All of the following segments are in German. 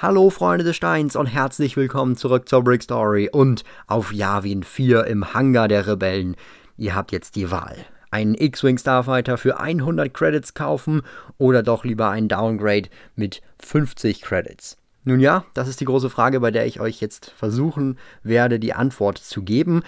Hallo Freunde des Steins und herzlich willkommen zurück zur Brick Story und auf Yavin 4 im Hangar der Rebellen. Ihr habt jetzt die Wahl. Einen X-Wing Starfighter für 100 Credits kaufen oder doch lieber einen Downgrade mit 50 Credits. Nun ja, das ist die große Frage, bei der ich euch jetzt versuchen werde, die Antwort zu geben.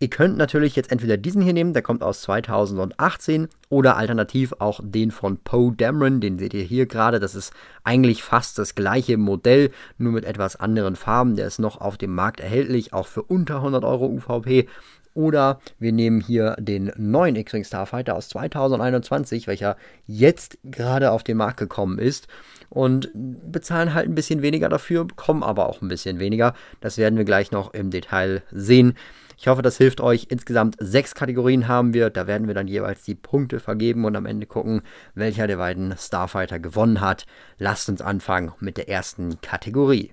Ihr könnt natürlich jetzt entweder diesen hier nehmen, der kommt aus 2018, oder alternativ auch den von Poe Dameron, den seht ihr hier gerade. Das ist eigentlich fast das gleiche Modell, nur mit etwas anderen Farben. Der ist noch auf dem Markt erhältlich, auch für unter 100 Euro UVP. Oder wir nehmen hier den neuen X-Wing Starfighter aus 2021, welcher jetzt gerade auf den Markt gekommen ist und bezahlen halt ein bisschen weniger dafür, bekommen aber auch ein bisschen weniger. Das werden wir gleich noch im Detail sehen. Ich hoffe, das hilft euch. Insgesamt sechs Kategorien haben wir. Da werden wir dann jeweils die Punkte vergeben und am Ende gucken, welcher der beiden Starfighter gewonnen hat. Lasst uns anfangen mit der ersten Kategorie.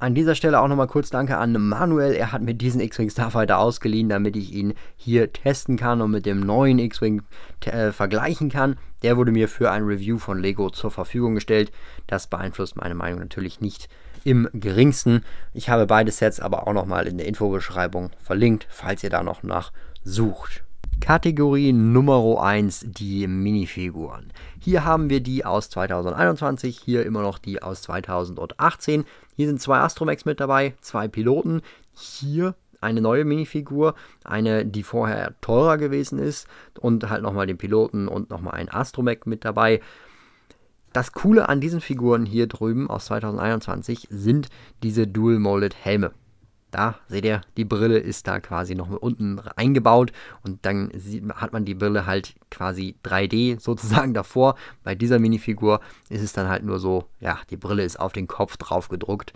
An dieser Stelle auch nochmal kurz Danke an Manuel. Er hat mir diesen X-Wing Starfighter ausgeliehen, damit ich ihn hier testen kann und mit dem neuen X-Wing äh, vergleichen kann. Der wurde mir für ein Review von Lego zur Verfügung gestellt. Das beeinflusst meine Meinung natürlich nicht im geringsten. Ich habe beide Sets aber auch nochmal in der Infobeschreibung verlinkt, falls ihr da noch nach sucht. Kategorie Nummer 1, die Minifiguren. Hier haben wir die aus 2021, hier immer noch die aus 2018. Hier sind zwei Astromex mit dabei, zwei Piloten. Hier eine neue Minifigur, eine, die vorher teurer gewesen ist und halt nochmal den Piloten und nochmal ein Astromech mit dabei. Das Coole an diesen Figuren hier drüben aus 2021 sind diese Dual-Molded-Helme. Da seht ihr, die Brille ist da quasi noch unten eingebaut und dann sieht, hat man die Brille halt quasi 3D sozusagen davor. Bei dieser Minifigur ist es dann halt nur so, ja, die Brille ist auf den Kopf drauf gedruckt.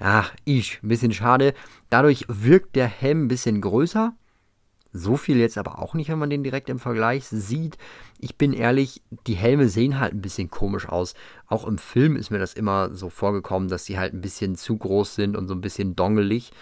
Ach, ich, ein bisschen schade. Dadurch wirkt der Helm ein bisschen größer, so viel jetzt aber auch nicht, wenn man den direkt im Vergleich sieht. Ich bin ehrlich, die Helme sehen halt ein bisschen komisch aus. Auch im Film ist mir das immer so vorgekommen, dass sie halt ein bisschen zu groß sind und so ein bisschen dongelig.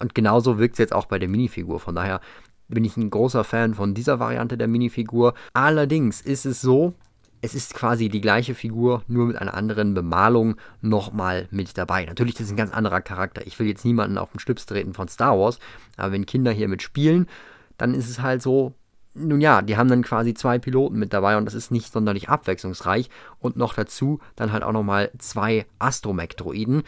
Und genauso wirkt es jetzt auch bei der Minifigur. Von daher bin ich ein großer Fan von dieser Variante der Minifigur. Allerdings ist es so, es ist quasi die gleiche Figur, nur mit einer anderen Bemalung nochmal mit dabei. Natürlich, das ist ein ganz anderer Charakter. Ich will jetzt niemanden auf den Schlips treten von Star Wars, aber wenn Kinder hier mitspielen, spielen, dann ist es halt so, nun ja, die haben dann quasi zwei Piloten mit dabei und das ist nicht sonderlich abwechslungsreich. Und noch dazu dann halt auch nochmal zwei Astromech-Droiden.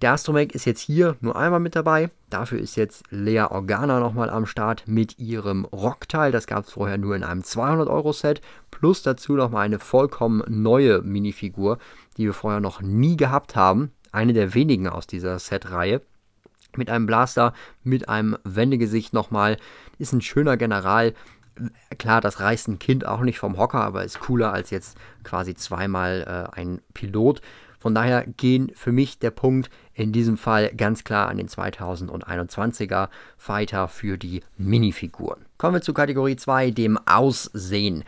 Der Astromech ist jetzt hier nur einmal mit dabei. Dafür ist jetzt Lea Organa nochmal am Start mit ihrem Rockteil. Das gab es vorher nur in einem 200-Euro-Set. Plus dazu nochmal eine vollkommen neue Minifigur, die wir vorher noch nie gehabt haben. Eine der wenigen aus dieser Set-Reihe mit einem Blaster, mit einem Wendegesicht nochmal. Ist ein schöner General. Klar, das reißt ein Kind auch nicht vom Hocker, aber ist cooler als jetzt quasi zweimal äh, ein Pilot. Von daher gehen für mich der Punkt in diesem Fall ganz klar an den 2021er Fighter für die Minifiguren. Kommen wir zu Kategorie 2, dem Aussehen.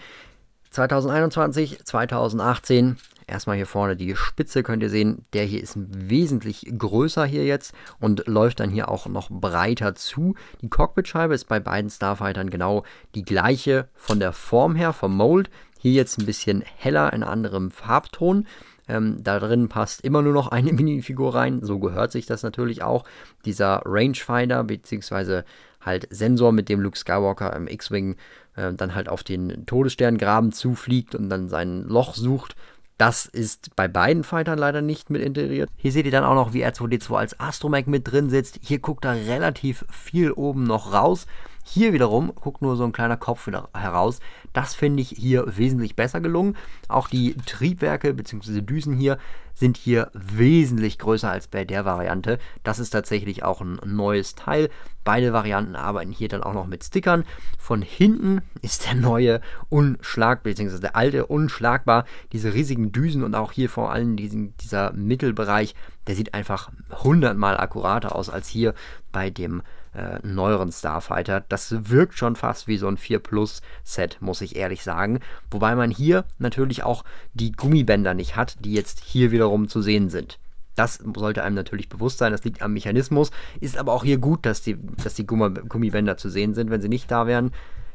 2021, 2018 Erstmal hier vorne die Spitze könnt ihr sehen, der hier ist wesentlich größer hier jetzt und läuft dann hier auch noch breiter zu. Die Cockpitscheibe ist bei beiden Starfightern genau die gleiche von der Form her, vom Mold. Hier jetzt ein bisschen heller, in anderem Farbton. Ähm, da drin passt immer nur noch eine Minifigur rein, so gehört sich das natürlich auch. Dieser Rangefinder bzw. halt Sensor, mit dem Luke Skywalker im X-Wing äh, dann halt auf den Todessterngraben zufliegt und dann sein Loch sucht. Das ist bei beiden Fightern leider nicht mit integriert. Hier seht ihr dann auch noch, wie R2D2 als Astromech mit drin sitzt. Hier guckt er relativ viel oben noch raus. Hier wiederum guckt nur so ein kleiner Kopf wieder heraus. Das finde ich hier wesentlich besser gelungen. Auch die Triebwerke bzw. Düsen hier sind hier wesentlich größer als bei der Variante. Das ist tatsächlich auch ein neues Teil. Beide Varianten arbeiten hier dann auch noch mit Stickern. Von hinten ist der neue unschlagbar, bzw. der alte unschlagbar. Diese riesigen Düsen und auch hier vor allem diesen, dieser Mittelbereich, der sieht einfach hundertmal akkurater aus als hier bei dem äh, neueren Starfighter. Das wirkt schon fast wie so ein 4 Plus Set, muss ich ehrlich sagen. Wobei man hier natürlich auch die Gummibänder nicht hat, die jetzt hier wiederum zu sehen sind. Das sollte einem natürlich bewusst sein, das liegt am Mechanismus. Ist aber auch hier gut, dass die, dass die Gummibänder zu sehen sind. Wenn sie nicht da wären,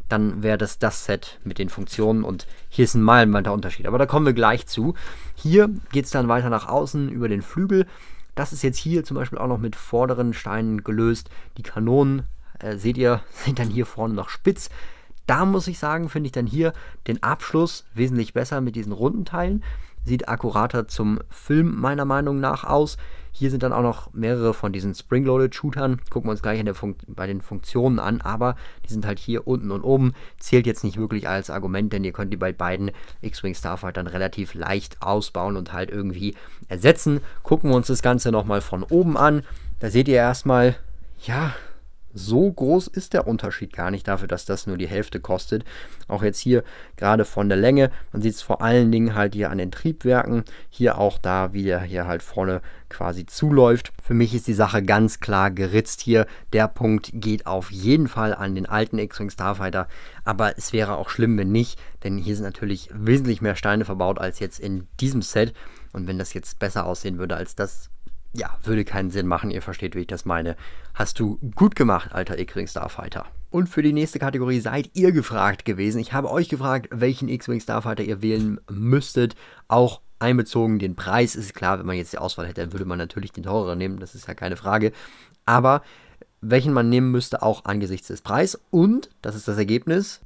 dann wäre das das Set mit den Funktionen und hier ist ein meilenweiter Unterschied. Aber da kommen wir gleich zu. Hier geht es dann weiter nach außen über den Flügel das ist jetzt hier zum Beispiel auch noch mit vorderen Steinen gelöst. Die Kanonen, äh, seht ihr, sind dann hier vorne noch spitz. Da muss ich sagen, finde ich dann hier den Abschluss wesentlich besser mit diesen runden Teilen. Sieht akkurater zum Film meiner Meinung nach aus. Hier sind dann auch noch mehrere von diesen Spring-Loaded-Shootern. Gucken wir uns gleich bei den Funktionen an, aber die sind halt hier unten und oben. Zählt jetzt nicht wirklich als Argument, denn ihr könnt die bei beiden X-Wing Starfightern relativ leicht ausbauen und halt irgendwie ersetzen. Gucken wir uns das Ganze nochmal von oben an. Da seht ihr erstmal, ja, so groß ist der Unterschied gar nicht dafür, dass das nur die Hälfte kostet. Auch jetzt hier gerade von der Länge. Man sieht es vor allen Dingen halt hier an den Triebwerken. Hier auch da, wie der hier halt vorne quasi zuläuft. Für mich ist die Sache ganz klar geritzt hier. Der Punkt geht auf jeden Fall an den alten X-Wing Starfighter. Aber es wäre auch schlimm, wenn nicht. Denn hier sind natürlich wesentlich mehr Steine verbaut als jetzt in diesem Set. Und wenn das jetzt besser aussehen würde als das, ja, würde keinen Sinn machen. Ihr versteht, wie ich das meine. Hast du gut gemacht, alter X-Wing Starfighter. Und für die nächste Kategorie seid ihr gefragt gewesen. Ich habe euch gefragt, welchen X-Wing Starfighter ihr wählen müsstet. Auch einbezogen den Preis ist klar, wenn man jetzt die Auswahl hätte, dann würde man natürlich den teureren nehmen. Das ist ja keine Frage. Aber welchen man nehmen müsste, auch angesichts des Preis. Und, das ist das Ergebnis.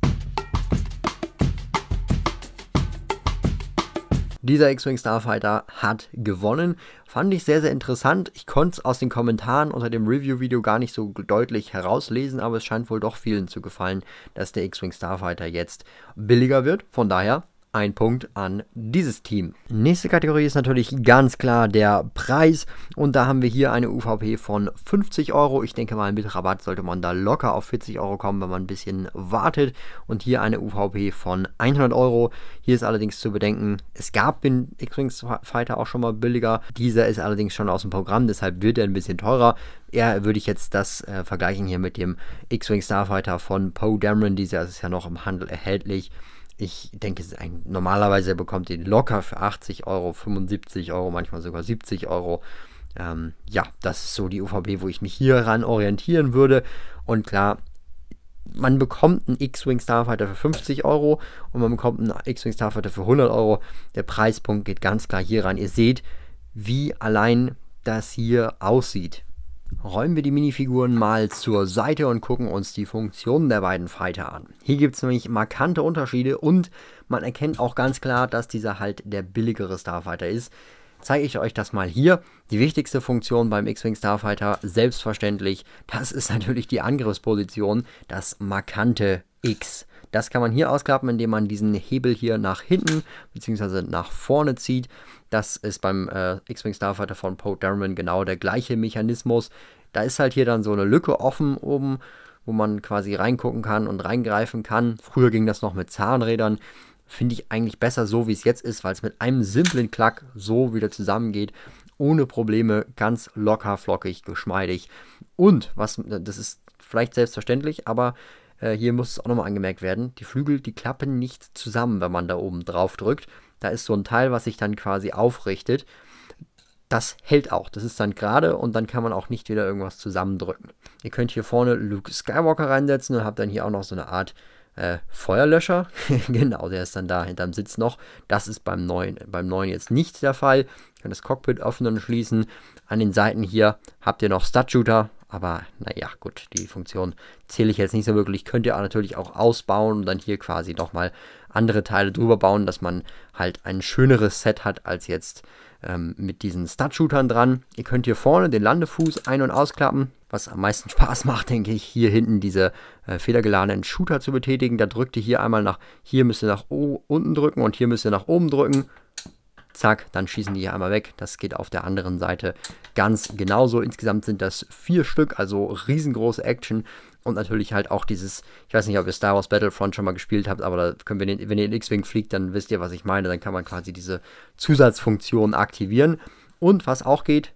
Dieser X-Wing Starfighter hat gewonnen. Fand ich sehr, sehr interessant. Ich konnte es aus den Kommentaren unter dem Review-Video gar nicht so deutlich herauslesen, aber es scheint wohl doch vielen zu gefallen, dass der X-Wing Starfighter jetzt billiger wird. Von daher ein Punkt an dieses Team. Nächste Kategorie ist natürlich ganz klar der Preis und da haben wir hier eine UVP von 50 Euro. Ich denke mal mit Rabatt sollte man da locker auf 40 Euro kommen, wenn man ein bisschen wartet und hier eine UVP von 100 Euro. Hier ist allerdings zu bedenken, es gab den X-Wings Fighter auch schon mal billiger. Dieser ist allerdings schon aus dem Programm, deshalb wird er ein bisschen teurer. Eher würde ich jetzt das äh, vergleichen hier mit dem X-Wing Starfighter von Poe Dameron. Dieser ist ja noch im Handel erhältlich ich denke, normalerweise bekommt ihr den locker für 80 Euro, 75 Euro, manchmal sogar 70 Euro. Ähm, ja, das ist so die UVB, wo ich mich hier ran orientieren würde. Und klar, man bekommt einen X-Wing Starfighter für 50 Euro und man bekommt einen X-Wing Starfighter für 100 Euro. Der Preispunkt geht ganz klar hier ran. Ihr seht, wie allein das hier aussieht räumen wir die Minifiguren mal zur Seite und gucken uns die Funktionen der beiden Fighter an. Hier gibt es nämlich markante Unterschiede und man erkennt auch ganz klar, dass dieser halt der billigere Starfighter ist. Zeige ich euch das mal hier. Die wichtigste Funktion beim X-Wing Starfighter, selbstverständlich, das ist natürlich die Angriffsposition, das markante X. Das kann man hier ausklappen, indem man diesen Hebel hier nach hinten bzw. nach vorne zieht. Das ist beim äh, X-Wing Starfighter von Poe Dameron genau der gleiche Mechanismus. Da ist halt hier dann so eine Lücke offen oben, wo man quasi reingucken kann und reingreifen kann. Früher ging das noch mit Zahnrädern. Finde ich eigentlich besser so, wie es jetzt ist, weil es mit einem simplen Klack so wieder zusammengeht ohne Probleme, ganz locker, flockig, geschmeidig. Und was, das ist vielleicht selbstverständlich, aber äh, hier muss es auch nochmal angemerkt werden, die Flügel, die klappen nicht zusammen, wenn man da oben drauf drückt. Da ist so ein Teil, was sich dann quasi aufrichtet. Das hält auch. Das ist dann gerade und dann kann man auch nicht wieder irgendwas zusammendrücken. Ihr könnt hier vorne Luke Skywalker reinsetzen und habt dann hier auch noch so eine Art äh, Feuerlöscher. genau, der ist dann da hinterm Sitz noch. Das ist beim neuen, beim neuen jetzt nicht der Fall. Ihr könnt das Cockpit öffnen und schließen. An den Seiten hier habt ihr noch Stadtshooter, aber naja, gut, die Funktion zähle ich jetzt nicht so wirklich. Könnt ihr natürlich auch ausbauen und dann hier quasi nochmal andere Teile drüber bauen, dass man halt ein schöneres Set hat als jetzt ähm, mit diesen Stud-Shootern dran. Ihr könnt hier vorne den Landefuß ein- und ausklappen, was am meisten Spaß macht, denke ich, hier hinten diese äh, federgeladenen Shooter zu betätigen. Da drückt ihr hier einmal nach, hier müsst ihr nach unten drücken und hier müsst ihr nach oben drücken zack, dann schießen die hier einmal weg. Das geht auf der anderen Seite ganz genauso. Insgesamt sind das vier Stück, also riesengroße Action. Und natürlich halt auch dieses, ich weiß nicht, ob ihr Star Wars Battlefront schon mal gespielt habt, aber da können, wir ihr, wenn ihr in X-Wing fliegt, dann wisst ihr, was ich meine. Dann kann man quasi diese Zusatzfunktion aktivieren. Und was auch geht,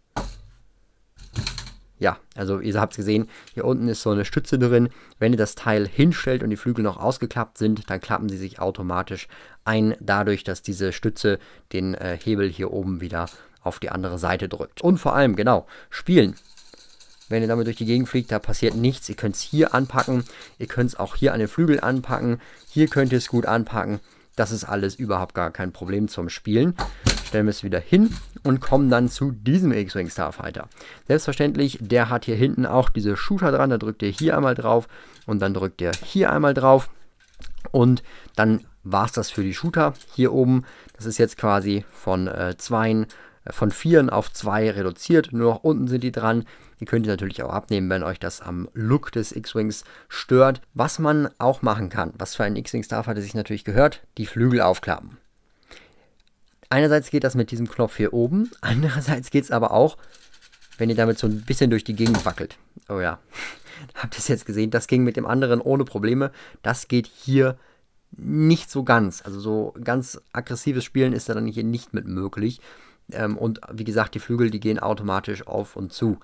ja, also ihr habt es gesehen, hier unten ist so eine Stütze drin. Wenn ihr das Teil hinstellt und die Flügel noch ausgeklappt sind, dann klappen sie sich automatisch ein, dadurch, dass diese Stütze den äh, Hebel hier oben wieder auf die andere Seite drückt. Und vor allem, genau, spielen. Wenn ihr damit durch die Gegend fliegt, da passiert nichts. Ihr könnt es hier anpacken, ihr könnt es auch hier an den Flügel anpacken, hier könnt ihr es gut anpacken. Das ist alles überhaupt gar kein Problem zum Spielen. Stellen wir es wieder hin und kommen dann zu diesem X-Wing Starfighter. Selbstverständlich, der hat hier hinten auch diese Shooter dran. Da drückt ihr hier einmal drauf und dann drückt ihr hier einmal drauf. Und dann war es das für die Shooter hier oben. Das ist jetzt quasi von äh, zweien, äh, von vieren auf zwei reduziert. Nur noch unten sind die dran. Die könnt ihr natürlich auch abnehmen, wenn euch das am Look des X-Wings stört. Was man auch machen kann, was für einen X-Wing Staff hatte sich natürlich gehört, die Flügel aufklappen. Einerseits geht das mit diesem Knopf hier oben, andererseits geht es aber auch, wenn ihr damit so ein bisschen durch die Gegend wackelt. Oh ja, habt ihr es jetzt gesehen? Das ging mit dem anderen ohne Probleme. Das geht hier nicht so ganz. Also so ganz aggressives Spielen ist da dann hier nicht mit möglich. Ähm, und wie gesagt, die Flügel, die gehen automatisch auf und zu.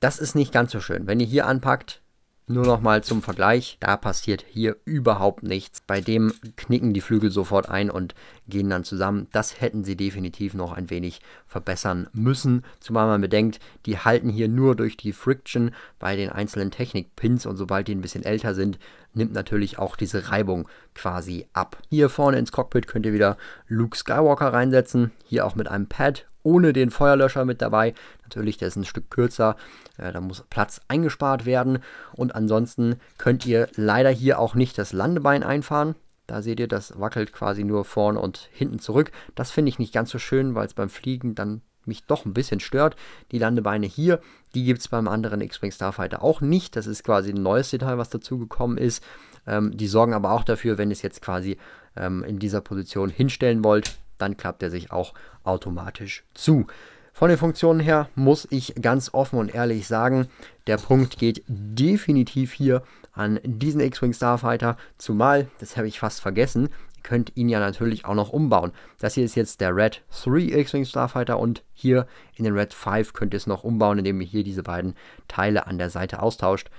Das ist nicht ganz so schön. Wenn ihr hier anpackt, nur nochmal zum Vergleich, da passiert hier überhaupt nichts. Bei dem knicken die Flügel sofort ein und gehen dann zusammen. Das hätten sie definitiv noch ein wenig verbessern müssen. Zumal man bedenkt, die halten hier nur durch die Friction bei den einzelnen Technik-Pins. und sobald die ein bisschen älter sind, nimmt natürlich auch diese Reibung quasi ab. Hier vorne ins Cockpit könnt ihr wieder Luke Skywalker reinsetzen, hier auch mit einem Pad ohne den Feuerlöscher mit dabei. Natürlich, der ist ein Stück kürzer, äh, da muss Platz eingespart werden. Und ansonsten könnt ihr leider hier auch nicht das Landebein einfahren. Da seht ihr, das wackelt quasi nur vorne und hinten zurück. Das finde ich nicht ganz so schön, weil es beim Fliegen dann mich doch ein bisschen stört. Die Landebeine hier, die gibt es beim anderen X-Wing Starfighter auch nicht. Das ist quasi ein neues Detail, was dazugekommen ist. Ähm, die sorgen aber auch dafür, wenn ihr es jetzt quasi ähm, in dieser Position hinstellen wollt, dann klappt er sich auch automatisch zu. Von den Funktionen her muss ich ganz offen und ehrlich sagen, der Punkt geht definitiv hier an diesen X-Wing Starfighter, zumal, das habe ich fast vergessen, könnt ihn ja natürlich auch noch umbauen. Das hier ist jetzt der Red 3 X-Wing Starfighter und hier in den Red 5 könnt ihr es noch umbauen, indem ihr hier diese beiden Teile an der Seite austauscht.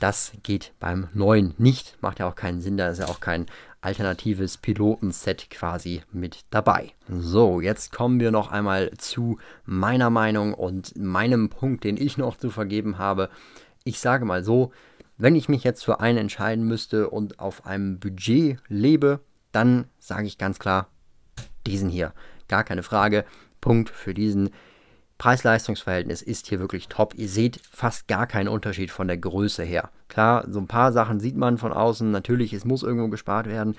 Das geht beim neuen nicht. Macht ja auch keinen Sinn, da ist ja auch kein alternatives Pilotenset quasi mit dabei. So, jetzt kommen wir noch einmal zu meiner Meinung und meinem Punkt, den ich noch zu vergeben habe. Ich sage mal so, wenn ich mich jetzt für einen entscheiden müsste und auf einem Budget lebe, dann sage ich ganz klar diesen hier. Gar keine Frage. Punkt für diesen. Preis-Leistungs-Verhältnis ist hier wirklich top. Ihr seht fast gar keinen Unterschied von der Größe her. Klar, so ein paar Sachen sieht man von außen. Natürlich, es muss irgendwo gespart werden.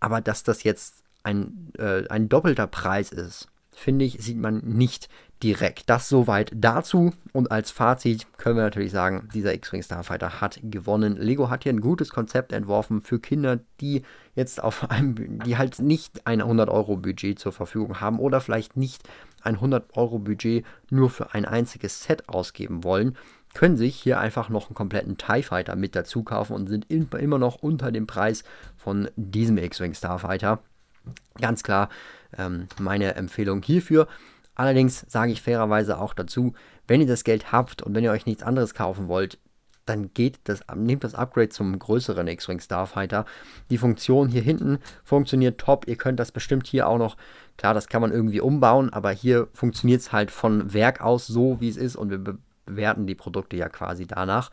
Aber dass das jetzt ein, äh, ein doppelter Preis ist finde ich, sieht man nicht direkt. Das soweit dazu. Und als Fazit können wir natürlich sagen, dieser X-Wing Starfighter hat gewonnen. Lego hat hier ein gutes Konzept entworfen für Kinder, die jetzt auf einem, die halt nicht ein 100-Euro-Budget zur Verfügung haben oder vielleicht nicht ein 100-Euro-Budget nur für ein einziges Set ausgeben wollen können sich hier einfach noch einen kompletten TIE Fighter mit dazu kaufen und sind immer noch unter dem Preis von diesem X-Wing Starfighter. Ganz klar, ähm, meine Empfehlung hierfür. Allerdings sage ich fairerweise auch dazu, wenn ihr das Geld habt und wenn ihr euch nichts anderes kaufen wollt, dann geht das, nehmt das Upgrade zum größeren X-Wing Starfighter. Die Funktion hier hinten funktioniert top. Ihr könnt das bestimmt hier auch noch, klar, das kann man irgendwie umbauen, aber hier funktioniert es halt von Werk aus so, wie es ist und wir bewerten die Produkte ja quasi danach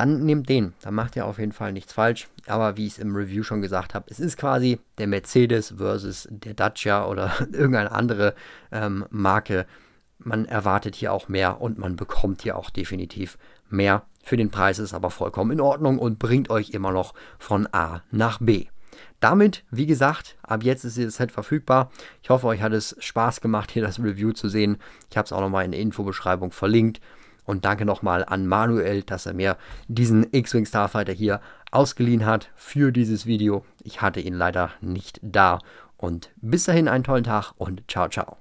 dann nehmt den. Dann macht ihr auf jeden Fall nichts falsch. Aber wie ich es im Review schon gesagt habe, es ist quasi der Mercedes versus der Dacia oder irgendeine andere ähm, Marke. Man erwartet hier auch mehr und man bekommt hier auch definitiv mehr. Für den Preis ist aber vollkommen in Ordnung und bringt euch immer noch von A nach B. Damit, wie gesagt, ab jetzt ist dieses Set verfügbar. Ich hoffe, euch hat es Spaß gemacht, hier das Review zu sehen. Ich habe es auch nochmal in der Infobeschreibung verlinkt. Und danke nochmal an Manuel, dass er mir diesen X-Wing Starfighter hier ausgeliehen hat für dieses Video. Ich hatte ihn leider nicht da. Und bis dahin einen tollen Tag und ciao, ciao.